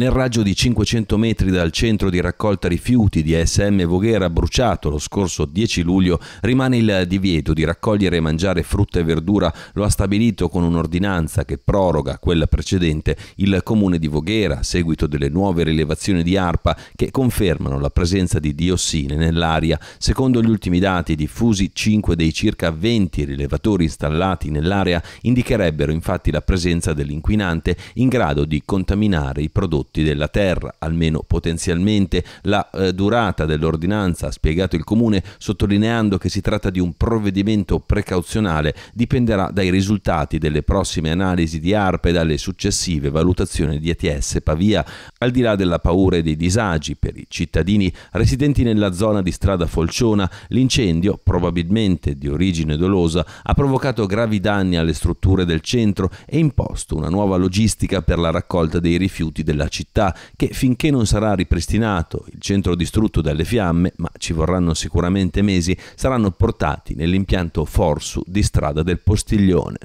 Nel raggio di 500 metri dal centro di raccolta rifiuti di ASM Voghera bruciato lo scorso 10 luglio rimane il divieto di raccogliere e mangiare frutta e verdura, lo ha stabilito con un'ordinanza che proroga quella precedente il comune di Voghera a seguito delle nuove rilevazioni di ARPA che confermano la presenza di diossine nell'aria. Secondo gli ultimi dati diffusi 5 dei circa 20 rilevatori installati nell'area indicherebbero infatti la presenza dell'inquinante in grado di contaminare i prodotti prodotti della terra, almeno potenzialmente. La eh, durata dell'ordinanza, ha spiegato il Comune, sottolineando che si tratta di un provvedimento precauzionale, dipenderà dai risultati delle prossime analisi di ARPE e dalle successive valutazioni di ETS Pavia. Al di là della paura e dei disagi per i cittadini residenti nella zona di strada Folciona, l'incendio, probabilmente di origine dolosa, ha provocato gravi danni alle strutture del centro e imposto una nuova logistica per la raccolta dei rifiuti della città, che finché non sarà ripristinato il centro distrutto dalle fiamme, ma ci vorranno sicuramente mesi, saranno portati nell'impianto Forsu di strada del Postiglione.